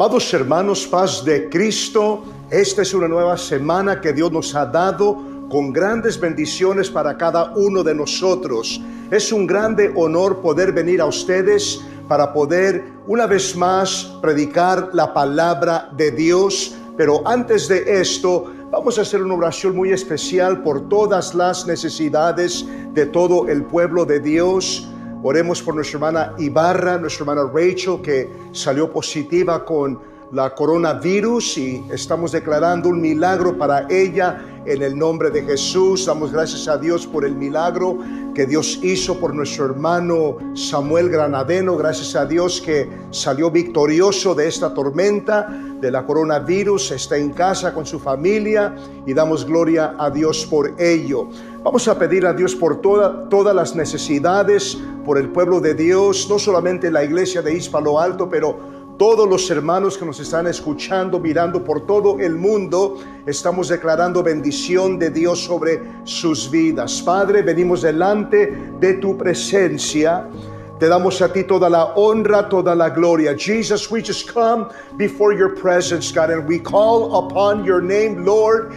Amados hermanos, paz de Cristo, esta es una nueva semana que Dios nos ha dado con grandes bendiciones para cada uno de nosotros. Es un grande honor poder venir a ustedes para poder una vez más predicar la palabra de Dios. Pero antes de esto, vamos a hacer una oración muy especial por todas las necesidades de todo el pueblo de Dios Oremos por nuestra hermana Ibarra, nuestra hermana Rachel, que salió positiva con la coronavirus y estamos declarando un milagro para ella en el nombre de Jesús. Damos gracias a Dios por el milagro que Dios hizo por nuestro hermano Samuel Granadeno. Gracias a Dios que salió victorioso de esta tormenta de la coronavirus. Está en casa con su familia y damos gloria a Dios por ello. Vamos a pedir a Dios por todas las necesidades, por el pueblo de Dios, no solamente la iglesia de lo Alto, pero todos los hermanos que nos están escuchando, mirando por todo el mundo, estamos declarando bendición de Dios sobre sus vidas. Padre, venimos delante de tu presencia. Te damos a ti toda la honra, toda la gloria. Jesus, we just come before your presence, God, and we call upon your name, Lord.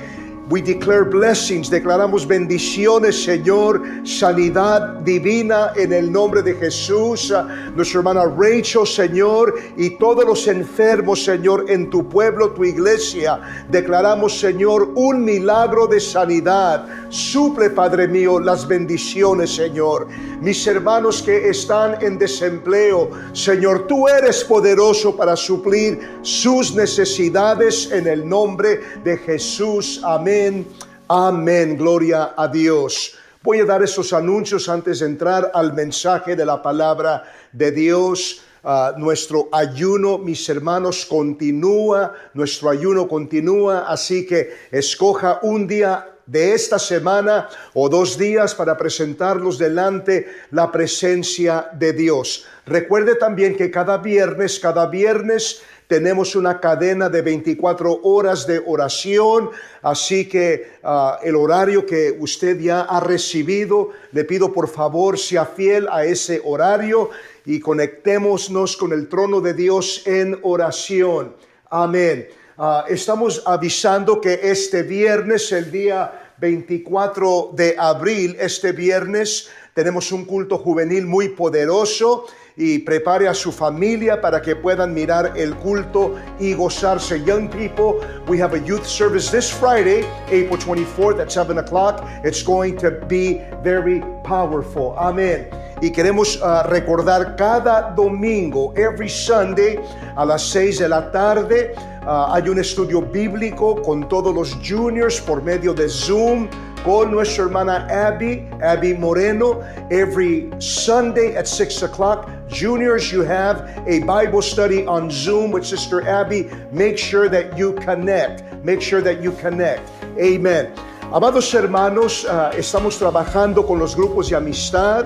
We declare blessings, declaramos bendiciones, Señor, sanidad divina en el nombre de Jesús. Nuestra hermana Rachel, Señor, y todos los enfermos, Señor, en tu pueblo, tu iglesia, declaramos, Señor, un milagro de sanidad. Suple, Padre mío, las bendiciones, Señor mis hermanos que están en desempleo. Señor, tú eres poderoso para suplir sus necesidades en el nombre de Jesús. Amén. Amén. Gloria a Dios. Voy a dar esos anuncios antes de entrar al mensaje de la palabra de Dios. Ah, nuestro ayuno, mis hermanos, continúa, nuestro ayuno continúa, así que escoja un día de esta semana o dos días para presentarlos delante la presencia de Dios. Recuerde también que cada viernes, cada viernes tenemos una cadena de 24 horas de oración, así que ah, el horario que usted ya ha recibido, le pido por favor sea fiel a ese horario y conectémonos con el trono de Dios en oración. Amén. Ah, estamos avisando que este viernes, el día 24 de abril, este viernes tenemos un culto juvenil muy poderoso y prepare a su familia para que puedan mirar el culto y gozarse. Young people, we have a youth service this Friday, April 24th at 7 o'clock. It's going to be very powerful. Amén. Y queremos ah, recordar cada domingo, every Sunday, a las 6 de la tarde, Ah, hay un estudio bíblico con todos los juniors por medio de Zoom con nuestra hermana Abby, Abby Moreno, every Sunday at 6 o'clock. Juniors, you have a Bible study on Zoom with Sister Abby. Make sure that you connect. Make sure that you connect. Amen. Amados hermanos, ah, estamos trabajando con los grupos de amistad.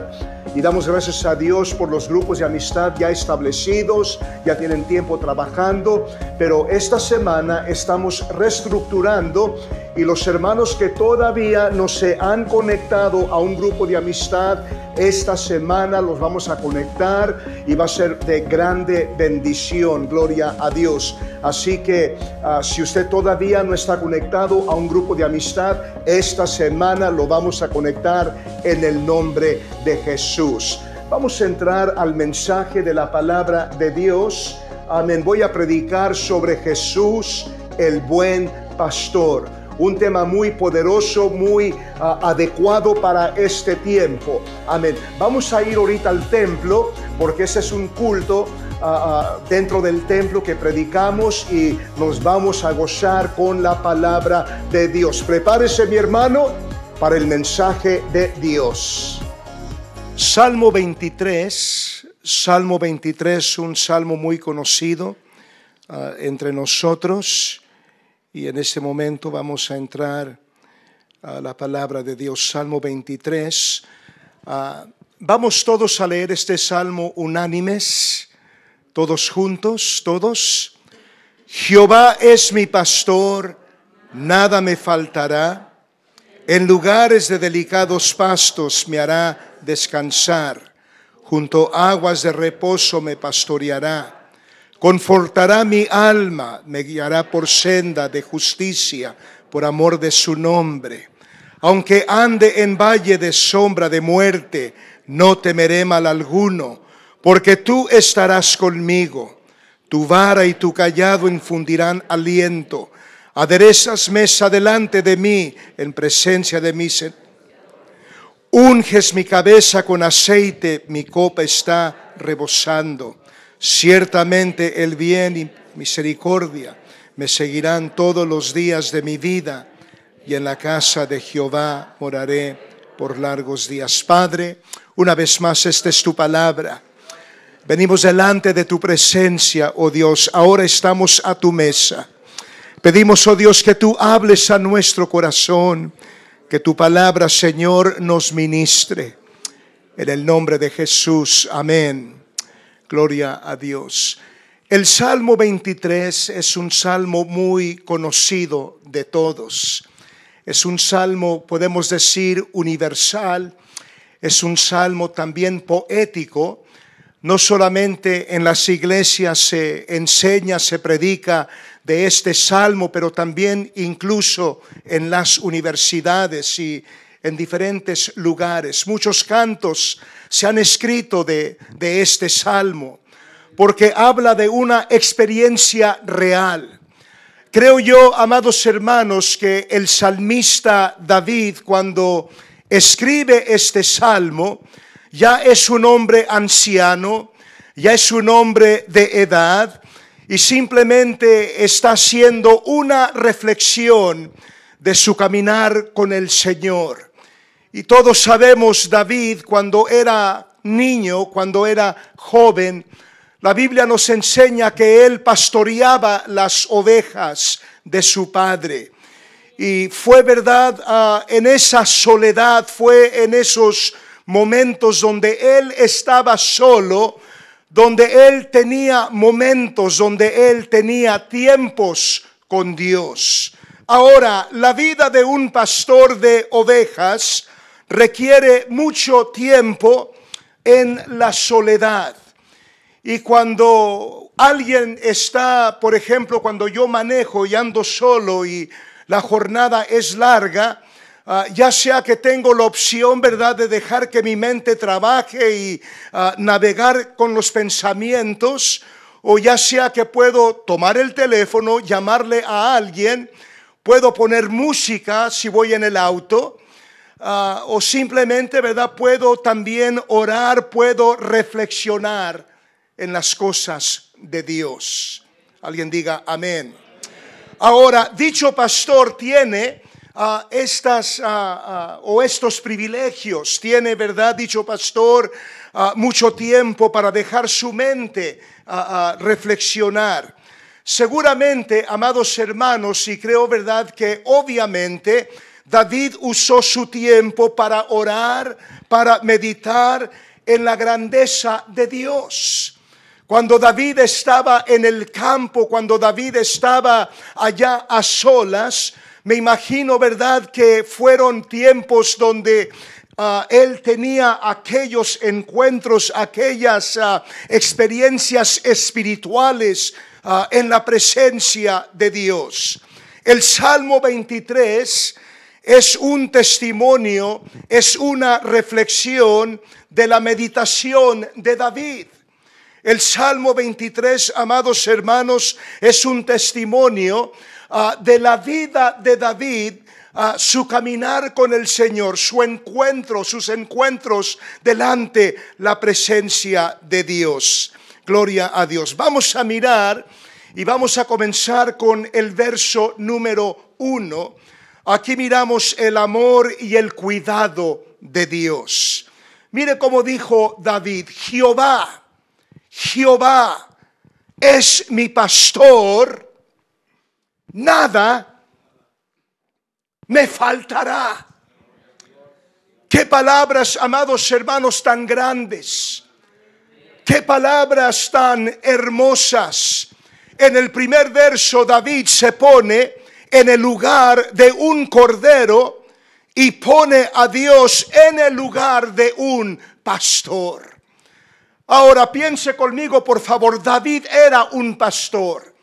Y damos gracias a Dios por los grupos de amistad ya establecidos, ya tienen tiempo trabajando, pero esta semana estamos reestructurando y los hermanos que todavía no se han conectado a un grupo de amistad, esta semana los vamos a conectar y va a ser de grande bendición, gloria a Dios. Así que ah, si usted todavía no está conectado a un grupo de amistad, esta semana lo vamos a conectar en el nombre de Jesús. Vamos a entrar al mensaje de la palabra de Dios. Amén. Voy a predicar sobre Jesús, el buen pastor un tema muy poderoso, muy ah, adecuado para este tiempo. Amén. Vamos a ir ahorita al templo, porque ese es un culto ah, ah, dentro del templo que predicamos y nos vamos a gozar con la palabra de Dios. Prepárese, mi hermano, para el mensaje de Dios. Salmo 23, Salmo 23, un salmo muy conocido entre nosotros. Y en este momento vamos a entrar a la palabra de Dios, Salmo 23. Ah, vamos todos a leer este salmo unánimes, todos juntos, todos. Jehová es mi pastor, nada me faltará. En lugares de delicados pastos me hará descansar. Junto a aguas de reposo me pastoreará Confortará mi alma, me guiará por senda de justicia, por amor de su nombre. Aunque ande en valle de sombra de muerte, no temeré mal alguno, porque tú estarás conmigo. Tu vara y tu callado infundirán aliento. Aderezas mesa delante de mí en presencia de mis Unges mi cabeza con aceite, mi copa está rebosando. Ciertamente el bien y misericordia me seguirán todos los días de mi vida y en la casa de Jehová moraré por largos días. Padre, una vez más esta es tu palabra. Venimos delante de tu presencia, oh Dios. Ahora estamos a tu mesa. Pedimos, oh Dios, que tú hables a nuestro corazón, que tu palabra, Señor, nos ministre. En el nombre de Jesús, amén Gloria a Dios. El Salmo 23 es un salmo muy conocido de todos. Es un salmo, podemos decir, universal. Es un salmo también poético. No solamente en las iglesias se enseña, se predica de este salmo, pero también incluso en las universidades y en diferentes lugares. Muchos cantos se han escrito de, este salmo, porque habla de una experiencia real. Creo yo, amados hermanos, que el salmista David, cuando escribe este salmo, ya es un hombre anciano, ya es un hombre de edad, y simplemente está haciendo una reflexión de su caminar con el Señor. Y todos sabemos David cuando era niño, cuando era joven, la Biblia nos enseña que él pastoreaba las ovejas de su padre. Y fue verdad ah, en esa soledad, fue en esos momentos donde él estaba solo, donde él tenía momentos, donde él tenía tiempos con Dios. Ahora, la vida de un pastor de ovejas requiere mucho tiempo en la soledad. Y cuando alguien está, por ejemplo, cuando yo manejo y ando solo y la jornada es larga, ah, ya sea que tengo la opción, ¿verdad?, de dejar que mi mente trabaje y ah, navegar con los pensamientos, o ya sea que puedo tomar el teléfono, llamarle a alguien, puedo poner música si voy en el auto, Ah, o simplemente, ¿verdad? Puedo también orar, puedo reflexionar en las cosas de Dios. Alguien diga amén. Ahora, dicho pastor tiene ah, estas ah, o estos privilegios, tiene, ¿verdad? Dicho pastor, mucho tiempo para dejar su mente a reflexionar. Seguramente, amados hermanos, y creo, ¿verdad? Que obviamente David usó su tiempo para orar, para meditar en la grandeza de Dios. Cuando David estaba en el campo, cuando David estaba allá a solas, me imagino, ¿verdad?, que fueron tiempos donde ah, él tenía aquellos encuentros, aquellas ah, experiencias espirituales ah, en la presencia de Dios. El Salmo 23 es un testimonio, es una reflexión de la meditación de David. El Salmo 23, amados hermanos, es un testimonio ah, de la vida de David ah, su caminar con el Señor, su encuentro, sus encuentros delante la presencia de Dios. Gloria a Dios. Vamos a mirar y vamos a comenzar con el verso número uno Aquí miramos el amor y el cuidado de Dios. Mire cómo dijo David, Jehová, Jehová es mi pastor, nada me faltará. Qué palabras, amados hermanos, tan grandes. Qué palabras tan hermosas. En el primer verso David se pone en el lugar de un cordero y pone a Dios en el lugar de un pastor. Ahora piense conmigo, por favor, David era un pastor.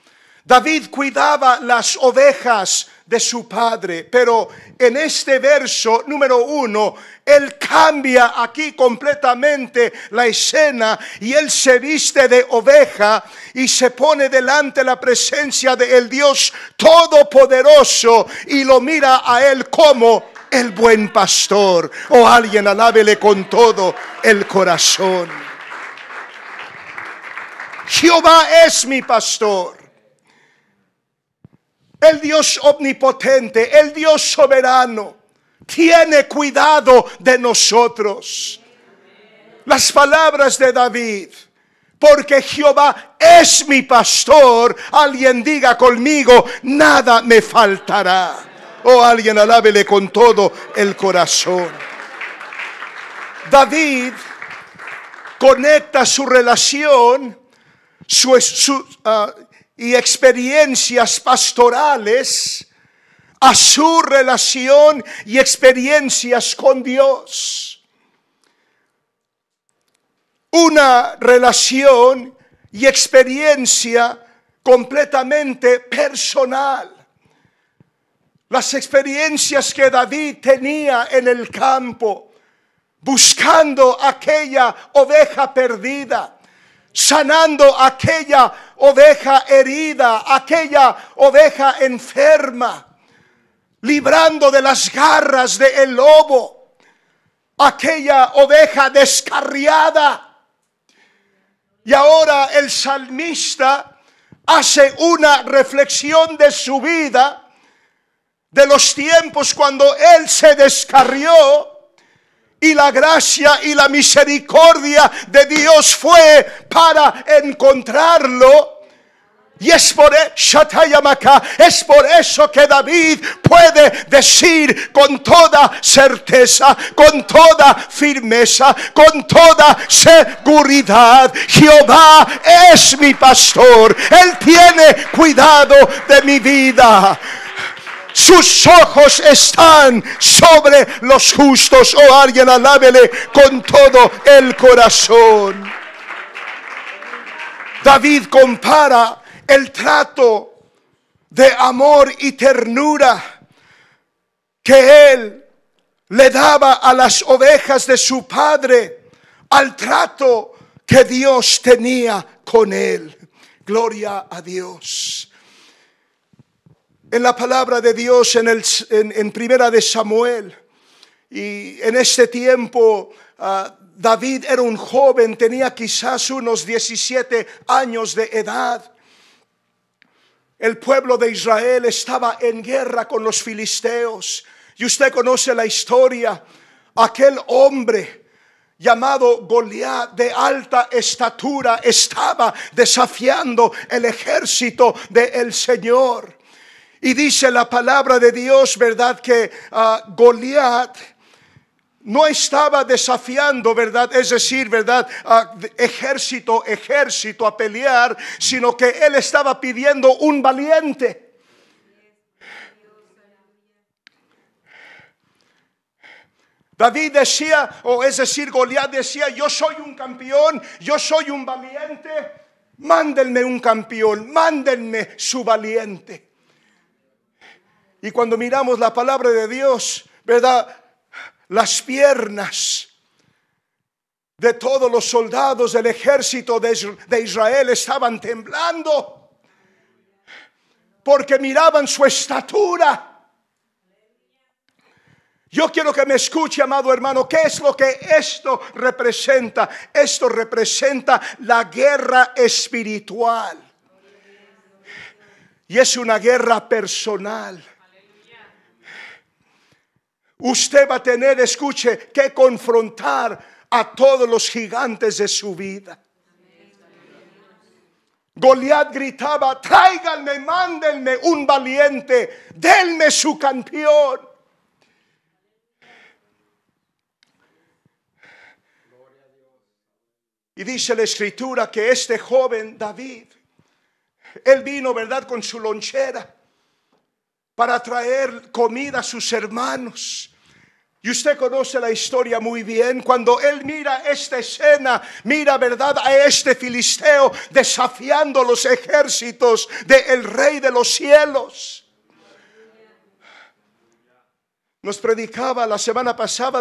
David cuidaba las ovejas de su padre, pero en este verso número uno, él cambia aquí completamente la escena y él se viste de oveja y se pone delante la presencia del Dios Todopoderoso y lo mira a él como el buen pastor. O oh, alguien alábele con todo el corazón. Jehová es mi pastor el Dios omnipotente, el Dios soberano, tiene cuidado de nosotros. Las palabras de David, porque Jehová es mi pastor, alguien diga conmigo, nada me faltará. O oh, alguien alábele con todo el corazón. David conecta su relación, su, su ah, y experiencias pastorales a su relación y experiencias con Dios. Una relación y experiencia completamente personal. Las experiencias que David tenía en el campo, buscando aquella oveja perdida sanando aquella oveja herida, aquella oveja enferma, librando de las garras del lobo, aquella oveja descarriada. Y ahora el salmista hace una reflexión de su vida, de los tiempos cuando él se descarrió y la gracia y la misericordia de Dios fue para encontrarlo. Y es por, e, es por eso que David puede decir con toda certeza, con toda firmeza, con toda seguridad, Jehová es mi pastor, Él tiene cuidado de mi vida sus ojos están sobre los justos. Oh, alguien alábele con todo el corazón. David compara el trato de amor y ternura que él le daba a las ovejas de su padre, al trato que Dios tenía con él. Gloria a Dios en la palabra de Dios en, el, en, Primera de Samuel. Y en este tiempo ah, David era un joven, tenía quizás unos 17 años de edad. El pueblo de Israel estaba en guerra con los filisteos. Y usted conoce la historia. Aquel hombre llamado Goliat de alta estatura estaba desafiando el ejército del Señor. Y dice la palabra de Dios, ¿verdad? Que ah, Goliat no estaba desafiando, ¿verdad? Es decir, ¿verdad? Ah, ejército, ejército a pelear, sino que él estaba pidiendo un valiente. David decía, o es decir, Goliat decía, yo soy un campeón, yo soy un valiente, mándenme un campeón, mándenme su valiente. Y cuando miramos la palabra de Dios, ¿verdad? Las piernas de todos los soldados del ejército de Israel estaban temblando porque miraban su estatura. Yo quiero que me escuche, amado hermano, ¿qué es lo que esto representa? Esto representa la guerra espiritual. Y es una guerra personal. Usted va a tener, escuche, que confrontar a todos los gigantes de su vida. Goliat gritaba, tráiganme, mándenme un valiente, denme su campeón. Y dice la escritura que este joven David, él vino, ¿verdad?, con su lonchera para traer comida a sus hermanos. Y usted conoce la historia muy bien. Cuando él mira esta escena, mira, ¿verdad?, a este filisteo desafiando los ejércitos del rey de los cielos. Nos predicaba la semana pasada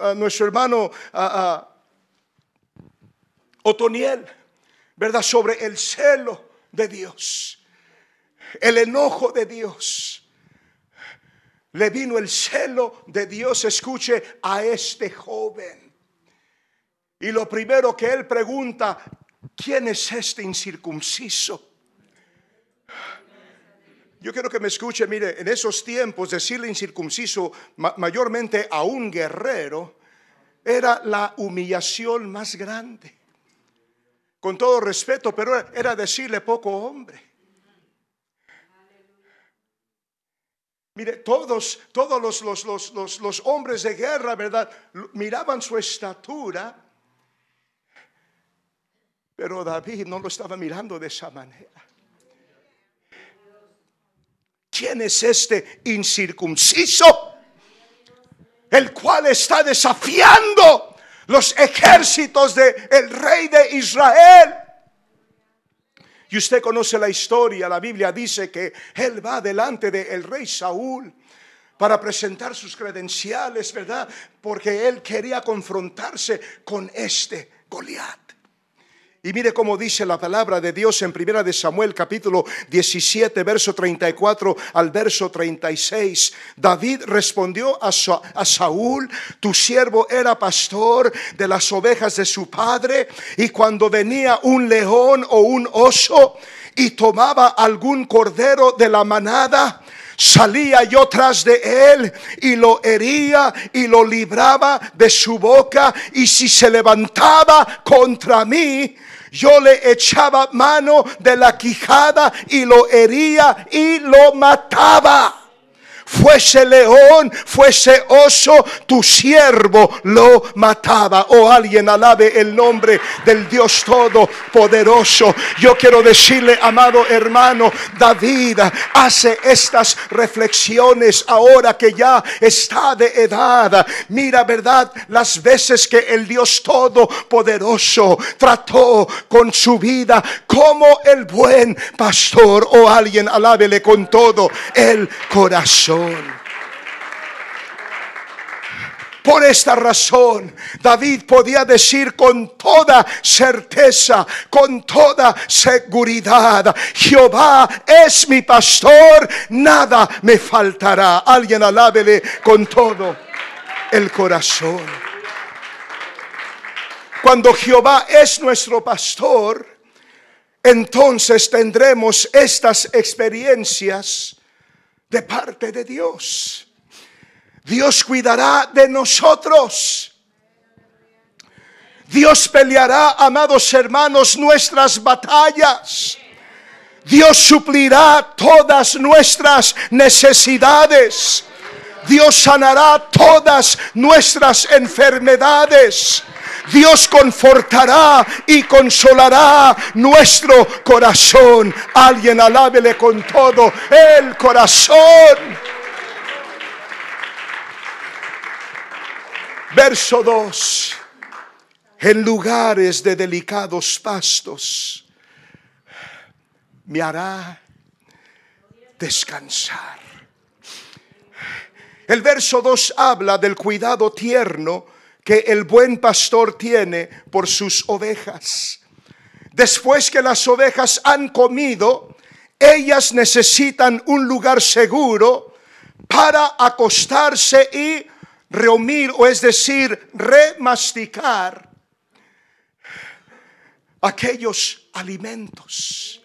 a nuestro hermano Otoniel, ¿verdad?, sobre el celo de Dios, el enojo de Dios le vino el celo de Dios, escuche, a este joven. Y lo primero que él pregunta, ¿quién es este incircunciso? Yo quiero que me escuche, mire, en esos tiempos decirle incircunciso mayormente a un guerrero era la humillación más grande. Con todo respeto, pero era decirle poco hombre. Mire, todos, todos los, los, los, los, hombres de guerra, ¿verdad? Miraban su estatura, pero David no lo estaba mirando de esa manera. ¿Quién es este incircunciso? El cual está desafiando los ejércitos del el rey de Israel. Y usted conoce la historia, la Biblia dice que él va delante del rey Saúl para presentar sus credenciales, ¿verdad? Porque él quería confrontarse con este Goliat. Y mire cómo dice la palabra de Dios en Primera de Samuel capítulo 17, verso 34 al verso 36. David respondió a Saúl, tu siervo era pastor de las ovejas de su padre, y cuando venía un león o un oso y tomaba algún cordero de la manada, Salía yo tras de él y lo hería y lo libraba de su boca y si se levantaba contra mí, yo le echaba mano de la quijada y lo hería y lo mataba fuese león, fuese oso, tu siervo lo mataba. O oh, alguien alabe el nombre del Dios Todopoderoso. Yo quiero decirle, amado hermano, David hace estas reflexiones ahora que ya está de edad. Mira, ¿verdad? Las veces que el Dios Todopoderoso trató con su vida como el buen pastor. O oh, alguien alábele con todo el corazón. Por esta razón, David podía decir con toda certeza, con toda seguridad, Jehová es mi pastor, nada me faltará. Alguien alábele con todo el corazón. Cuando Jehová es nuestro pastor, entonces tendremos estas experiencias de parte de Dios. Dios cuidará de nosotros. Dios peleará, amados hermanos, nuestras batallas. Dios suplirá todas nuestras necesidades. Dios sanará todas nuestras enfermedades. Dios confortará y consolará nuestro corazón. Alguien alábele con todo el corazón. Verso 2. En lugares de delicados pastos me hará descansar. El verso 2 habla del cuidado tierno que el buen pastor tiene por sus ovejas. Después que las ovejas han comido, ellas necesitan un lugar seguro para acostarse y reumir, o es decir, remasticar aquellos alimentos.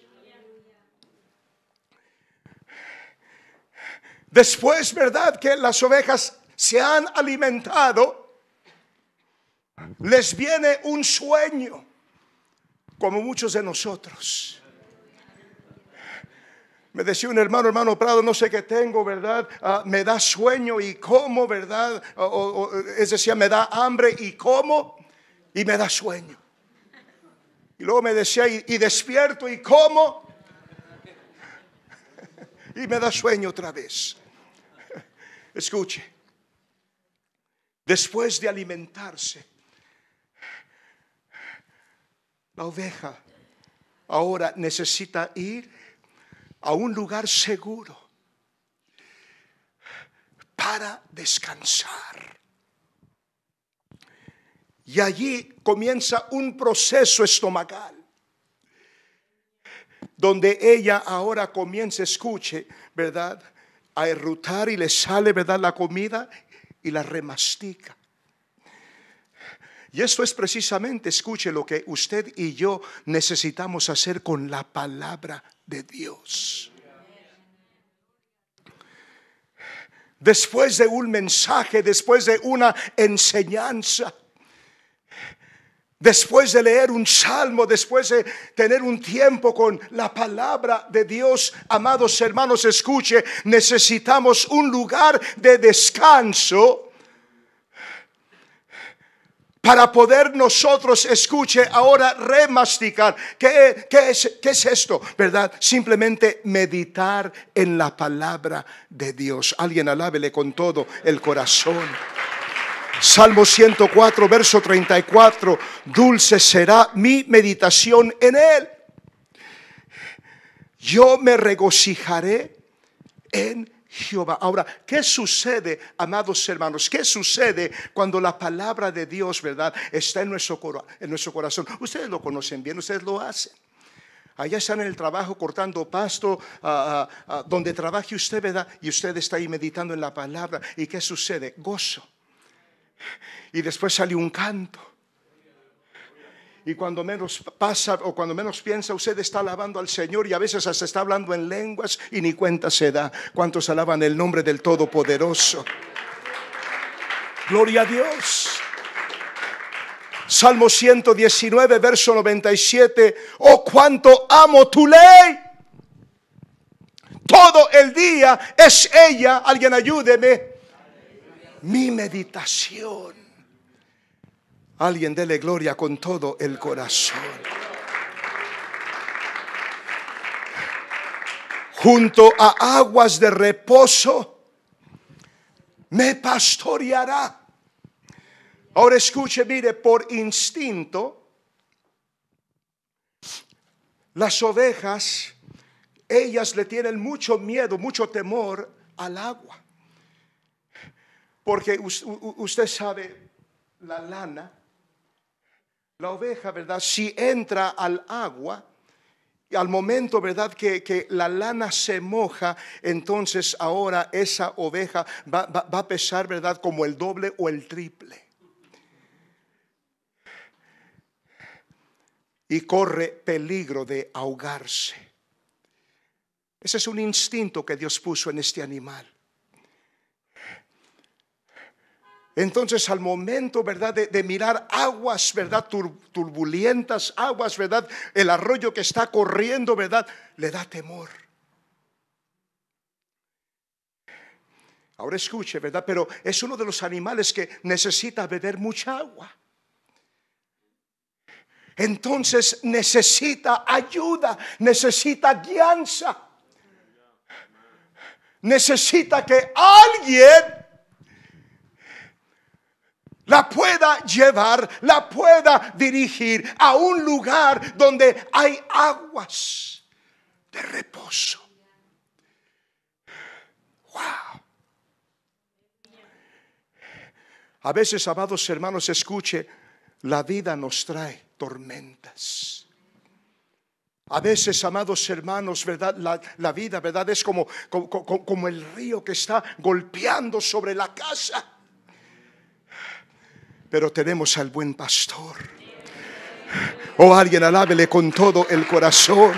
Después, ¿verdad? Que las ovejas se han alimentado, les viene un sueño, como muchos de nosotros. Me decía un hermano, hermano Prado, no sé qué tengo, ¿verdad? Ah, me da sueño y como, ¿verdad? es decir, me da hambre y como y me da sueño. Y luego me decía, y, y despierto y como y me da sueño otra vez. Escuche, después de alimentarse, la oveja ahora necesita ir a un lugar seguro para descansar. Y allí comienza un proceso estomacal, donde ella ahora comienza, escuche, ¿verdad? A errutar y le sale, ¿verdad? La comida y la remastica. Y esto es precisamente, escuche, lo que usted y yo necesitamos hacer con la palabra de Dios. Después de un mensaje, después de una enseñanza, después de leer un salmo, después de tener un tiempo con la palabra de Dios, amados hermanos, escuche, necesitamos un lugar de descanso para poder nosotros, escuche ahora, remasticar. ¿Qué, qué, es, ¿Qué, es, esto? ¿Verdad? Simplemente meditar en la palabra de Dios. Alguien alábele con todo el corazón. Salmo 104, verso 34, dulce será mi meditación en él. Yo me regocijaré en Jehová. Ahora, ¿qué sucede, amados hermanos? ¿Qué sucede cuando la palabra de Dios, verdad, está en nuestro, en nuestro corazón? Ustedes lo conocen bien, ustedes lo hacen. Allá están en el trabajo cortando pasto, ah, ah, ah, donde trabaje usted, ¿verdad? Y usted está ahí meditando en la palabra. ¿Y qué sucede? Gozo. Y después sale un canto y cuando menos pasa o cuando menos piensa, usted está alabando al Señor y a veces hasta está hablando en lenguas y ni cuenta se da. ¿Cuántos alaban el nombre del Todopoderoso? Gloria a Dios. Salmo 119, verso 97. Oh, cuánto amo tu ley. Todo el día es ella, alguien ayúdeme, mi meditación. Alguien dele gloria con todo el corazón. Junto a aguas de reposo me pastoreará. Ahora escuche, mire, por instinto, las ovejas, ellas le tienen mucho miedo, mucho temor al agua. Porque usted sabe, la lana la oveja, ¿verdad? Si entra al agua, al momento, ¿verdad? Que, la lana se moja, entonces ahora esa oveja va, a pesar, ¿verdad? Como el doble o el triple. Y corre peligro de ahogarse. Ese es un instinto que Dios puso en este animal. Entonces al momento, ¿verdad? De, mirar aguas, ¿verdad? turbulentas, aguas, ¿verdad? El arroyo que está corriendo, ¿verdad? Le da temor. Ahora escuche, ¿verdad? Pero es uno de los animales que necesita beber mucha agua. Entonces necesita ayuda, necesita guianza. Necesita que alguien la pueda llevar, la pueda dirigir a un lugar donde hay aguas de reposo. Wow. A veces, amados hermanos, escuche, la vida nos trae tormentas. A veces, amados hermanos, ¿verdad? La, vida, ¿verdad? Es como, como, como el río que está golpeando sobre la casa pero tenemos al buen pastor. O oh, alguien alábele con todo el corazón.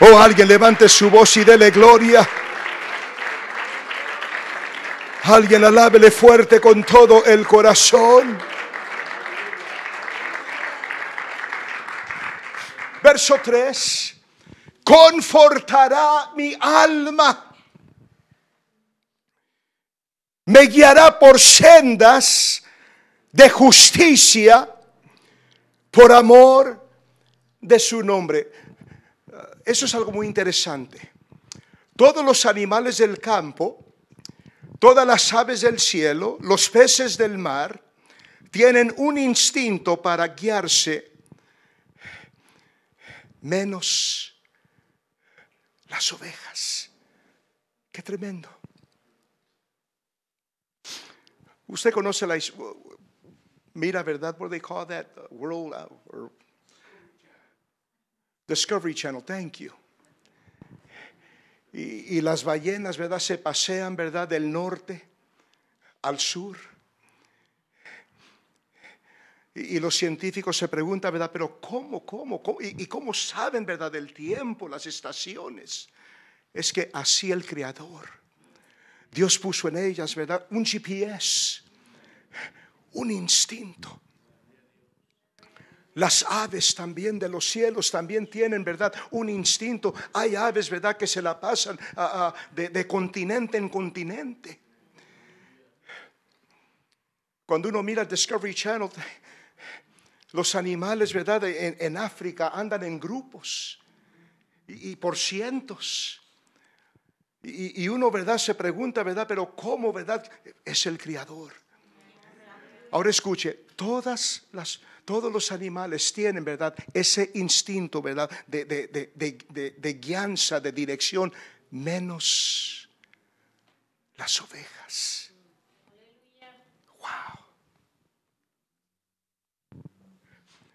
O oh, alguien levante su voz y dele gloria. Alguien alábele fuerte con todo el corazón. Verso 3. Confortará mi alma. Me guiará por sendas de justicia por amor de su nombre. Eh, eso es algo muy interesante. Todos los animales del campo, todas las aves del cielo, los peces del mar, tienen un instinto para guiarse menos las ovejas. Qué tremendo. Usted conoce la historia mira verdad, what do they call that? World uh, Discovery Channel, thank you. Y, las ballenas, ¿verdad? Se pasean, ¿verdad? Del norte al sur. Y, los científicos se preguntan, ¿verdad? Pero ¿cómo, cómo, Y, cómo saben, ¿verdad? Del tiempo, las estaciones. Es que así el Creador, Dios puso en ellas, ¿verdad? Un GPS un instinto. Las aves también de los cielos también tienen, ¿verdad? Un instinto. Hay aves, ¿verdad? Que se la pasan de, continente en continente. Cuando uno mira Discovery Channel, los animales, ¿verdad? En, África andan en grupos y, por cientos. Y, y, uno, ¿verdad? Se pregunta, ¿verdad? Pero ¿cómo, ¿verdad? Es el Creador. Ahora escuche, todas las, todos los animales tienen, ¿verdad? Ese instinto, ¿verdad? De, de, de, de guianza, de dirección, menos las ovejas. Wow.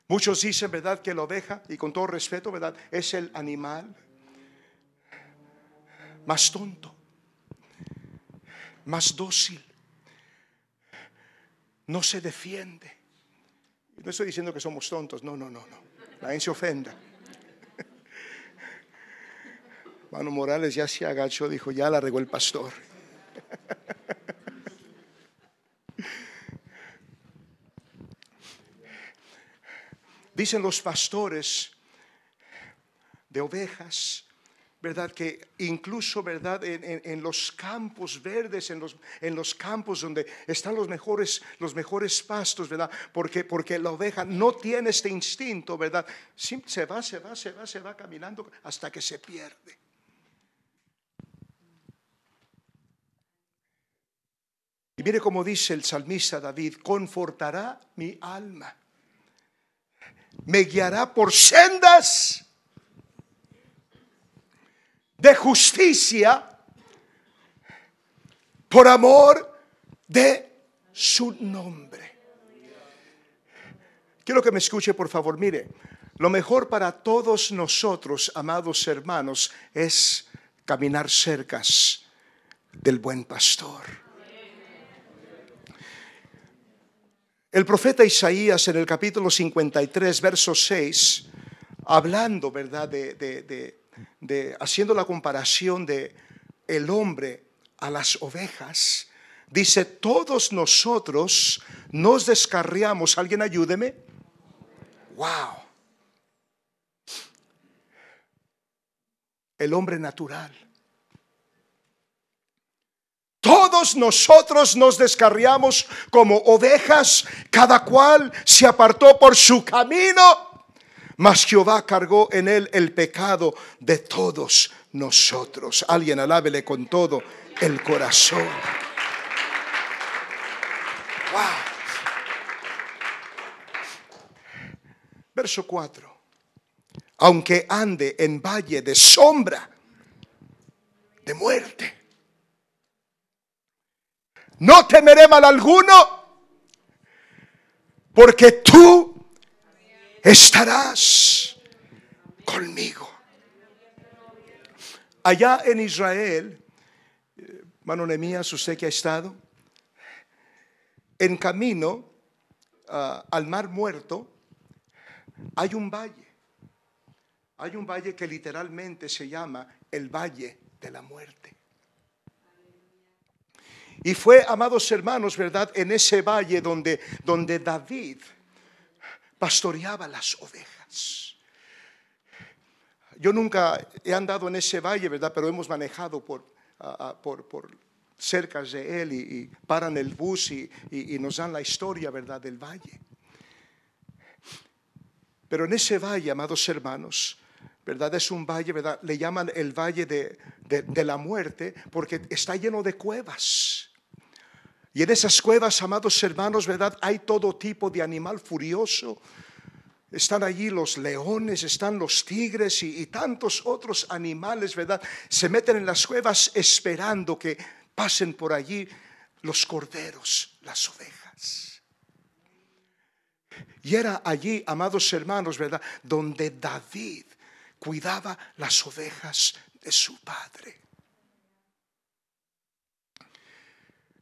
Muchos dicen, ¿verdad? Que la oveja, y con todo respeto, ¿verdad? Es el animal más tonto, más dócil no se defiende. No estoy diciendo que somos tontos, no, no, no, no. gente se ofenda. Mano Morales ya se agachó, dijo, ya la regó el pastor. Dicen los pastores de ovejas, ¿verdad? Que incluso, ¿verdad? En, los campos verdes, en los, en los, campos donde están los mejores, los mejores pastos, ¿verdad? Porque, porque la oveja no tiene este instinto, ¿verdad? Se va, se va, se va, se va caminando hasta que se pierde. Y mire cómo dice el salmista David, confortará mi alma, me guiará por sendas de justicia por amor de su nombre. Quiero que me escuche, por favor. Mire, lo mejor para todos nosotros, amados hermanos, es caminar cercas del buen pastor. El profeta Isaías en el capítulo 53, verso 6, hablando, ¿verdad?, de de, haciendo la comparación de el hombre a las ovejas, dice, todos nosotros nos descarriamos. ¿Alguien ayúdeme? ¡Wow! El hombre natural. Todos nosotros nos descarriamos como ovejas, cada cual se apartó por su camino mas Jehová cargó en él el pecado de todos nosotros. Alguien alábele con todo el corazón. Verso 4. Aunque ande en valle de sombra de muerte, no temeré mal alguno, porque tú estarás conmigo. Allá en Israel, hermano eh, Nemías, usted que ha estado, en camino ah, al mar muerto, hay un valle. Hay un valle que literalmente se llama el Valle de la Muerte. Y fue, amados hermanos, ¿verdad? En ese valle donde, donde David pastoreaba las ovejas. Yo nunca he andado en ese valle, ¿verdad? Pero hemos manejado por, por, de él y, paran el bus y, nos dan la historia, ¿verdad?, del valle. Pero en ese valle, amados hermanos, ¿verdad? Es un valle, ¿verdad? Le llaman el valle de, de la muerte porque está lleno de cuevas. Y en esas cuevas, amados hermanos, ¿verdad? Hay todo tipo de animal furioso. Están allí los leones, están los tigres y, tantos otros animales, ¿verdad? Se meten en las cuevas esperando que pasen por allí los corderos, las ovejas. Y era allí, amados hermanos, ¿verdad? Donde David cuidaba las ovejas de su padre.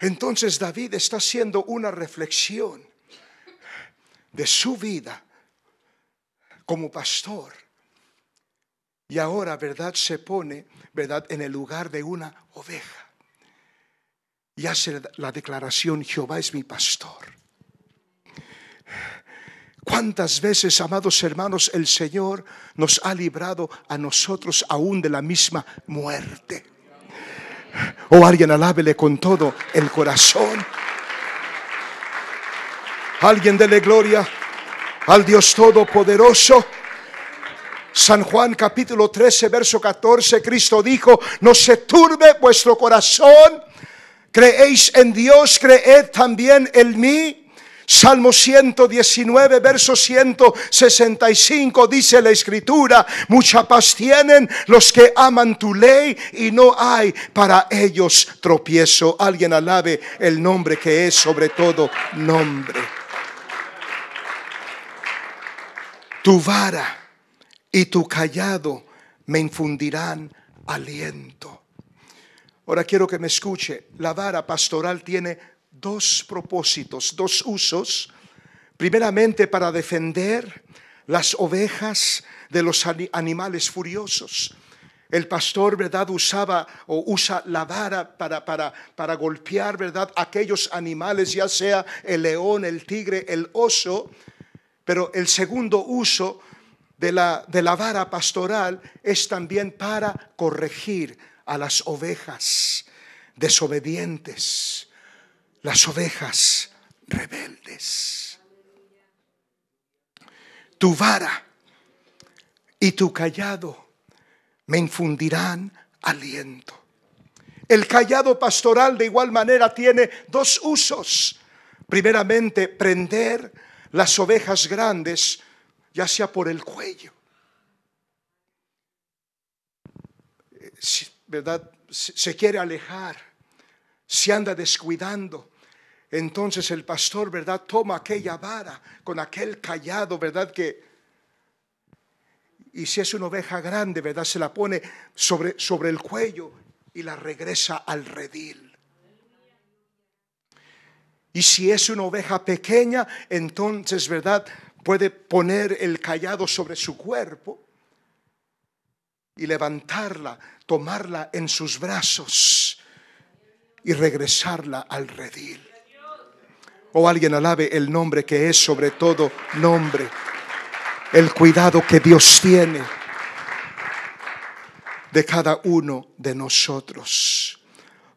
Entonces David está haciendo una reflexión de su vida como pastor. Y ahora, ¿verdad? Se pone, ¿verdad? En el lugar de una oveja. Y hace la declaración, Jehová es mi pastor. ¿Cuántas veces, amados hermanos, el Señor nos ha librado a nosotros aún de la misma muerte? O alguien alábele con todo el corazón. Alguien dele gloria al Dios Todopoderoso. San Juan capítulo 13, verso 14, Cristo dijo, no se turbe vuestro corazón, creéis en Dios, creed también en mí. Salmo 119, verso 165 dice la escritura, mucha paz tienen los que aman tu ley y no hay para ellos tropiezo. Alguien alabe el nombre que es sobre todo nombre. Tu vara y tu callado me infundirán aliento. Ahora quiero que me escuche, la vara pastoral tiene dos propósitos, dos usos. Primeramente para defender las ovejas de los animales furiosos. El pastor, ¿verdad?, usaba o usa la vara para, para, para golpear, ¿verdad?, aquellos animales, ya sea el león, el tigre, el oso. Pero el segundo uso de la, de la vara pastoral es también para corregir a las ovejas desobedientes las ovejas rebeldes. Tu vara y tu callado me infundirán aliento. El callado pastoral de igual manera tiene dos usos. Primeramente, prender las ovejas grandes, ya sea por el cuello. Eh, ¿Verdad? Se quiere alejar, se anda descuidando entonces el pastor, ¿verdad? Toma aquella vara con aquel callado, ¿verdad? Que y si es una oveja grande, ¿verdad? Se la pone sobre, sobre el cuello y la regresa al redil. Y si es una oveja pequeña, entonces, ¿verdad? Puede poner el callado sobre su cuerpo y levantarla, tomarla en sus brazos y regresarla al redil. O alguien alabe el nombre que es sobre todo nombre. El cuidado que Dios tiene de cada uno de nosotros.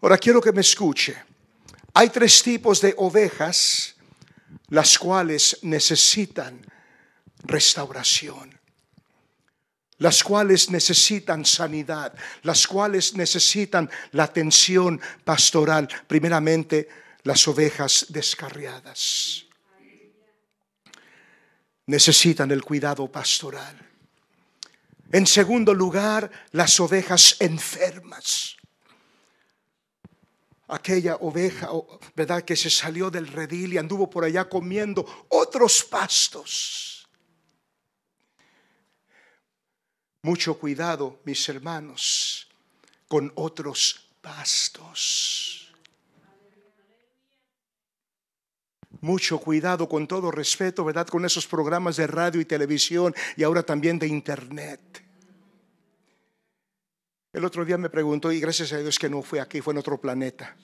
Ahora quiero que me escuche. Hay tres tipos de ovejas las cuales necesitan restauración, las cuales necesitan sanidad, las cuales necesitan la atención pastoral, primeramente las ovejas descarriadas. Necesitan el cuidado pastoral. En segundo lugar, las ovejas enfermas. Aquella oveja, ¿verdad?, que se salió del redil y anduvo por allá comiendo otros pastos. Mucho cuidado, mis hermanos, con otros pastos. mucho cuidado, con todo respeto, ¿verdad? Con esos programas de radio y televisión y ahora también de internet. El otro día me preguntó, y gracias a Dios que no fue aquí, fue en otro planeta.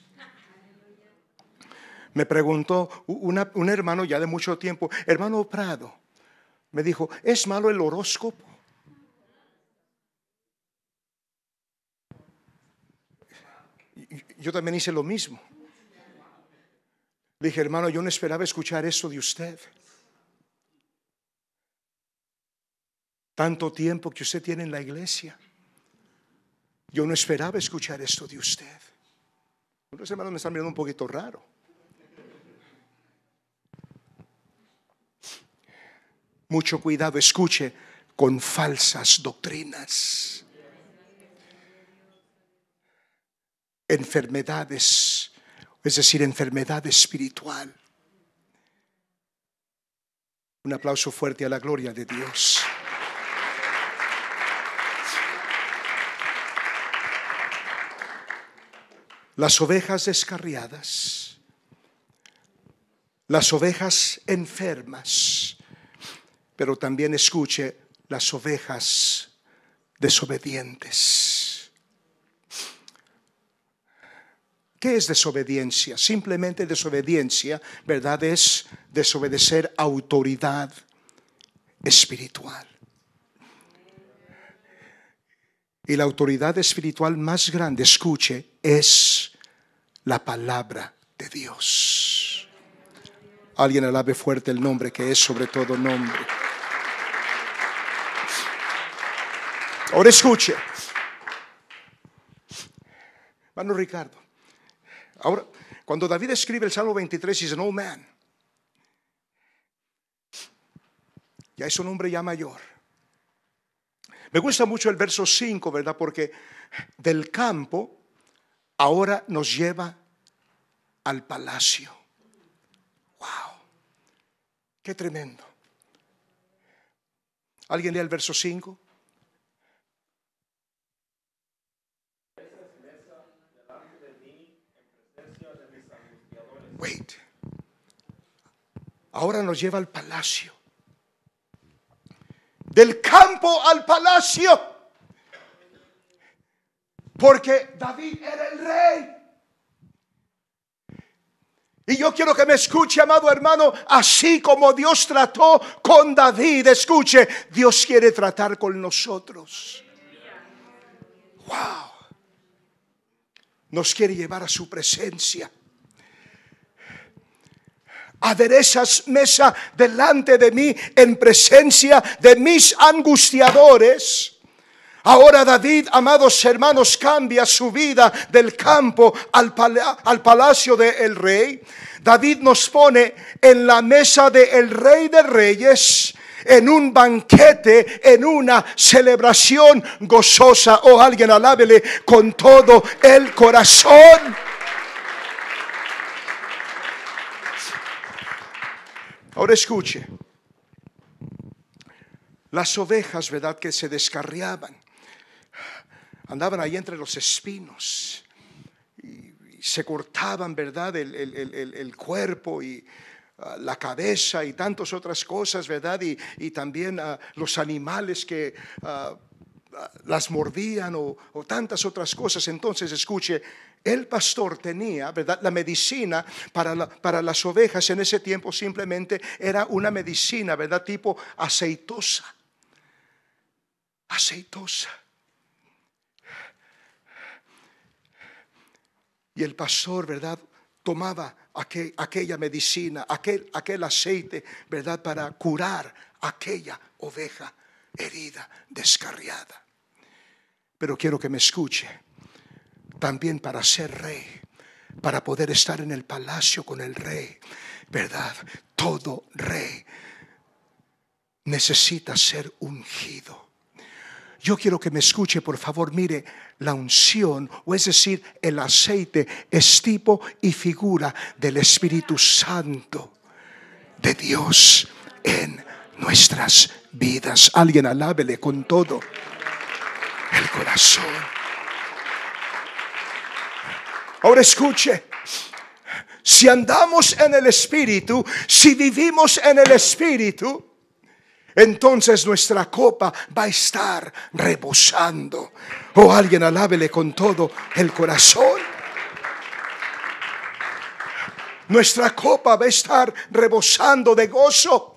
Me preguntó un hermano ya de mucho tiempo, hermano Prado, me dijo, ¿es malo el horóscopo? Yo también hice lo mismo dije, hermano, yo no esperaba escuchar eso de usted. Tanto tiempo que usted tiene en la iglesia. Yo no esperaba escuchar esto de usted. Los hermanos me están mirando un poquito raro. Mucho cuidado, escuche, con falsas doctrinas, enfermedades es decir, enfermedad espiritual. Un aplauso fuerte a la gloria de Dios. Las ovejas descarriadas, las ovejas enfermas, pero también escuche las ovejas desobedientes. ¿Qué es desobediencia? Simplemente desobediencia, ¿verdad? Es desobedecer autoridad espiritual. Y la autoridad espiritual más grande, escuche, es la palabra de Dios. Alguien alabe fuerte el nombre que es sobre todo nombre. Ahora escuche. Mano Ricardo, Ahora, cuando David escribe el Salmo 23, dice No man. Ya es un hombre ya mayor. Me gusta mucho el verso 5, ¿verdad? Porque del campo ahora nos lleva al palacio. ¡Wow! ¡Qué tremendo! ¿Alguien lee el verso 5? Wait. Ahora nos lleva al palacio. Del campo al palacio. Porque David era el rey. Y yo quiero que me escuche, amado hermano, así como Dios trató con David. Escuche, Dios quiere tratar con nosotros. Wow. Nos quiere llevar a su presencia aderezas mesa delante de mí en presencia de mis angustiadores. Ahora David, amados hermanos, cambia su vida del campo al, palacio del rey. David nos pone en la mesa del rey de reyes en un banquete, en una celebración gozosa. Oh, alguien alábele con todo el corazón. Ahora escuche. Las ovejas, ¿verdad? Que se descarriaban. Andaban ahí entre los espinos. Y se cortaban, ¿verdad? El, cuerpo y ah, la cabeza y tantas otras cosas, ¿verdad? Y, también ah, los animales que... Ah, las mordían o, tantas otras cosas. Entonces, escuche, el pastor tenía, ¿verdad? La medicina para, para las ovejas en ese tiempo simplemente era una medicina, ¿verdad? Tipo aceitosa. Aceitosa. Y el pastor, ¿verdad? Tomaba aquella medicina, aquel, aquel aceite, ¿verdad? Para curar aquella oveja herida, descarriada pero quiero que me escuche, también para ser rey, para poder estar en el palacio con el rey, ¿verdad? Todo rey necesita ser ungido. Yo quiero que me escuche, por favor, mire, la unción, o es decir, el aceite, es tipo y figura del Espíritu Santo de Dios en nuestras vidas. Alguien alábele con todo corazón. Ahora escuche, si andamos en el Espíritu, si vivimos en el Espíritu, entonces nuestra copa va a estar rebosando. O oh, alguien alábele con todo el corazón. Nuestra copa va a estar rebosando de gozo.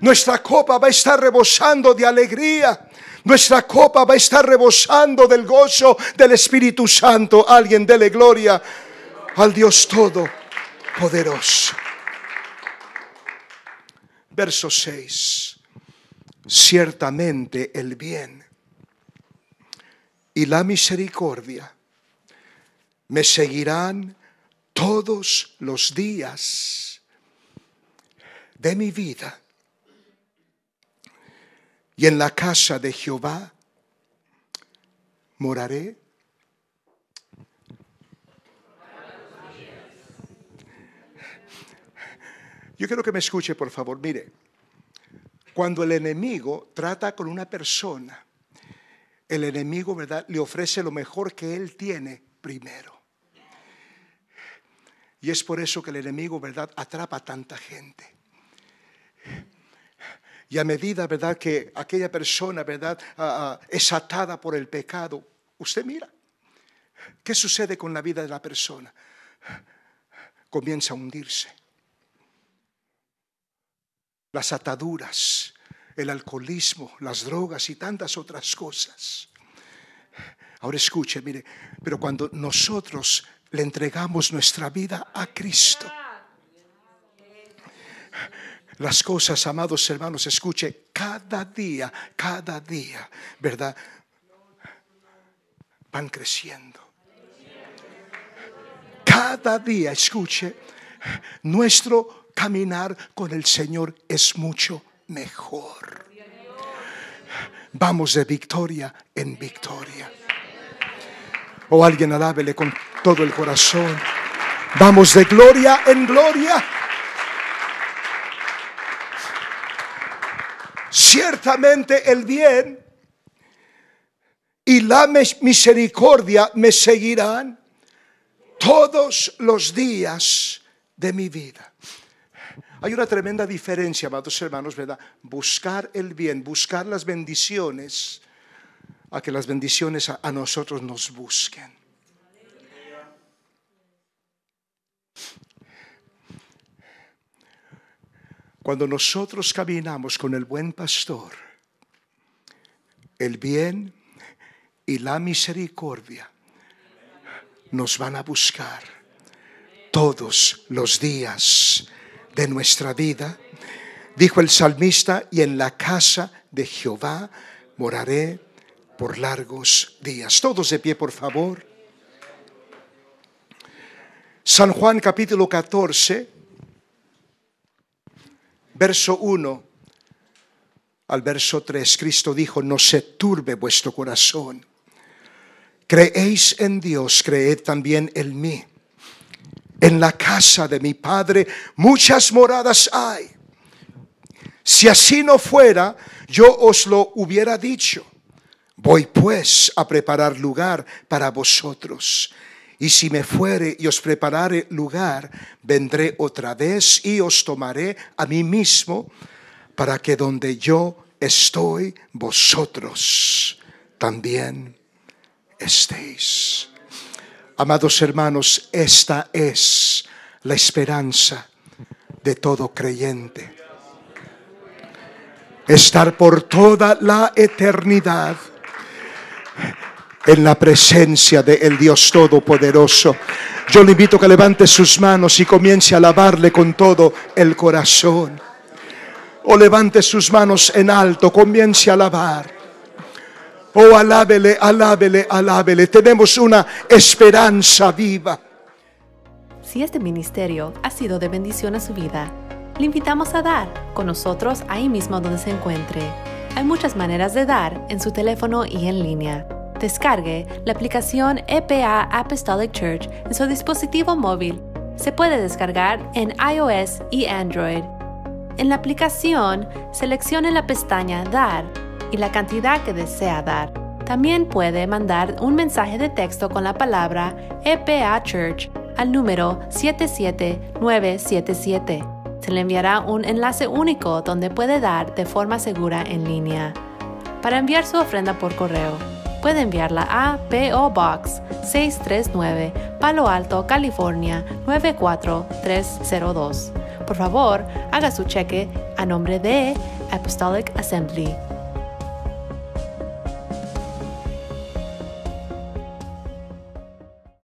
Nuestra copa va a estar rebosando de alegría. Nuestra copa va a estar rebosando del gozo del Espíritu Santo. Alguien dele gloria al Dios Todopoderoso. Verso 6. Ciertamente el bien y la misericordia me seguirán todos los días de mi vida y en la casa de Jehová moraré. Yo quiero que me escuche, por favor. Mire, cuando el enemigo trata con una persona, el enemigo, ¿verdad?, le ofrece lo mejor que él tiene primero. Y es por eso que el enemigo, ¿verdad?, atrapa tanta gente. Y a medida, ¿verdad?, que aquella persona, ¿verdad?, ah, ah, es atada por el pecado, usted mira, ¿qué sucede con la vida de la persona? Comienza a hundirse. Las ataduras, el alcoholismo, las drogas y tantas otras cosas. Ahora escuche, mire, pero cuando nosotros le entregamos nuestra vida a Cristo, las cosas, amados hermanos, escuche, cada día, cada día, ¿verdad? Van creciendo. Cada día, escuche, nuestro caminar con el Señor es mucho mejor. Vamos de victoria en victoria. O oh, alguien alábele con todo el corazón. Vamos de gloria en gloria. Ciertamente el bien y la misericordia me seguirán todos los días de mi vida. Hay una tremenda diferencia, amados hermanos, ¿verdad? Buscar el bien, buscar las bendiciones, a que las bendiciones a, a nosotros nos busquen. Cuando nosotros caminamos con el buen pastor, el bien y la misericordia nos van a buscar todos los días de nuestra vida. Dijo el salmista, y en la casa de Jehová moraré por largos días. Todos de pie, por favor. San Juan capítulo 14, verso 1 al verso 3, Cristo dijo, no se turbe vuestro corazón. Creéis en Dios, creed también en mí. En la casa de mi Padre muchas moradas hay. Si así no fuera, yo os lo hubiera dicho. Voy pues a preparar lugar para vosotros. Y si me fuere y os preparare lugar, vendré otra vez y os tomaré a mí mismo, para que donde yo estoy, vosotros también estéis. Amados hermanos, esta es la esperanza de todo creyente. Estar por toda la eternidad en la presencia del El Dios Todopoderoso. Yo le invito a que levante sus manos y comience a alabarle con todo el corazón. O oh, levante sus manos en alto, comience a alabar. O oh, alábele, alábele, alábele. Tenemos una esperanza viva. Si este ministerio ha sido de bendición a su vida, le invitamos a dar con nosotros ahí mismo donde se encuentre. Hay muchas maneras de dar en su teléfono y en línea. Descargue la aplicación EPA Apostolic Church en su dispositivo móvil. Se puede descargar en iOS y Android. En la aplicación, seleccione la pestaña Dar y la cantidad que desea dar. También puede mandar un mensaje de texto con la palabra EPA Church al número 77977. Se le enviará un enlace único donde puede dar de forma segura en línea. Para enviar su ofrenda por correo, puede enviarla a PO Box 639, Palo Alto, California 94302. Por favor, haga su cheque a nombre de Apostolic Assembly.